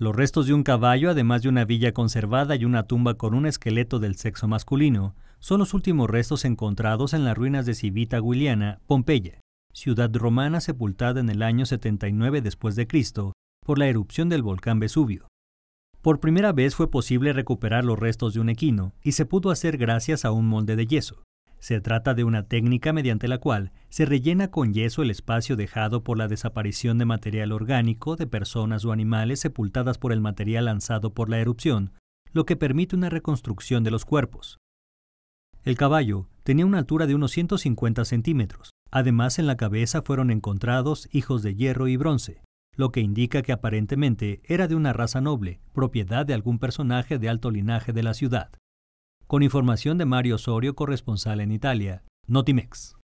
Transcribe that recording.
Los restos de un caballo, además de una villa conservada y una tumba con un esqueleto del sexo masculino, son los últimos restos encontrados en las ruinas de Civita Guiliana, Pompeya, ciudad romana sepultada en el año 79 después de Cristo por la erupción del volcán Vesubio. Por primera vez fue posible recuperar los restos de un equino y se pudo hacer gracias a un molde de yeso. Se trata de una técnica mediante la cual se rellena con yeso el espacio dejado por la desaparición de material orgánico de personas o animales sepultadas por el material lanzado por la erupción, lo que permite una reconstrucción de los cuerpos. El caballo tenía una altura de unos 150 centímetros. Además, en la cabeza fueron encontrados hijos de hierro y bronce, lo que indica que aparentemente era de una raza noble, propiedad de algún personaje de alto linaje de la ciudad con información de Mario Osorio, corresponsal en Italia. Notimex.